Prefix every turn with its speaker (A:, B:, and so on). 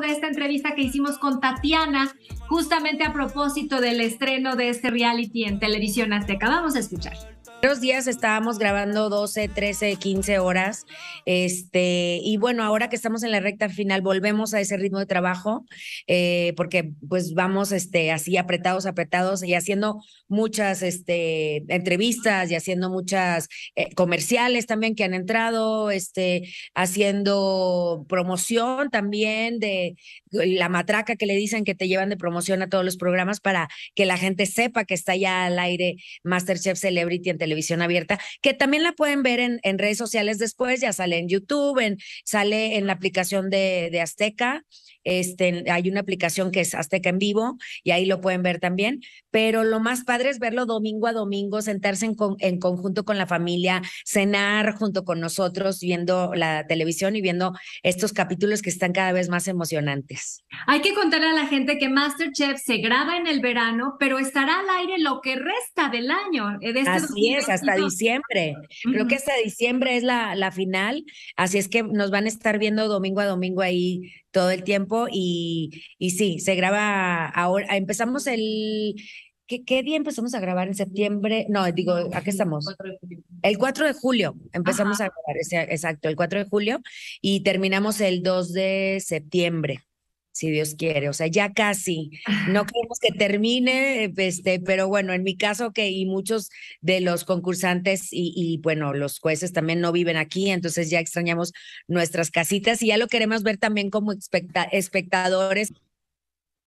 A: de esta entrevista que hicimos con Tatiana, justamente a propósito del estreno de este reality en Televisión Azteca. Vamos a escuchar
B: primeros días estábamos grabando 12, 13, 15 horas. Este, y bueno, ahora que estamos en la recta final, volvemos a ese ritmo de trabajo, eh, porque pues vamos este, así apretados, apretados y haciendo muchas este, entrevistas y haciendo muchas eh, comerciales también que han entrado, este, haciendo promoción también de la matraca que le dicen que te llevan de promoción a todos los programas para que la gente sepa que está ya al aire Masterchef Celebrity en televisión televisión abierta, que también la pueden ver en, redes sociales después, ya sale en YouTube, en, sale en la aplicación de Azteca este, hay una aplicación que es Azteca en Vivo y ahí lo pueden ver también. Pero lo más padre es verlo domingo a domingo, sentarse en, en conjunto con la familia, cenar junto con nosotros, viendo la televisión y viendo estos capítulos que están cada vez más emocionantes.
A: Hay que contarle a la gente que Masterchef se graba en el verano, pero estará al aire lo que resta del año. Eh, este así es, hasta diciembre. Creo que hasta diciembre
B: es la, la final, así es que nos van a estar viendo domingo a domingo ahí todo el tiempo y, y sí, se graba ahora, empezamos el... ¿Qué, ¿Qué día empezamos a grabar? ¿En septiembre? No, digo, ¿a qué estamos? El 4 de julio empezamos a grabar, exacto, el 4 de julio y terminamos el 2 de septiembre si Dios quiere. O sea, ya casi. No queremos que termine, eh, este, pero bueno, en mi caso que y muchos de los concursantes y, y, bueno, los jueces también no viven aquí, entonces ya extrañamos nuestras casitas y ya lo queremos ver también como espectadores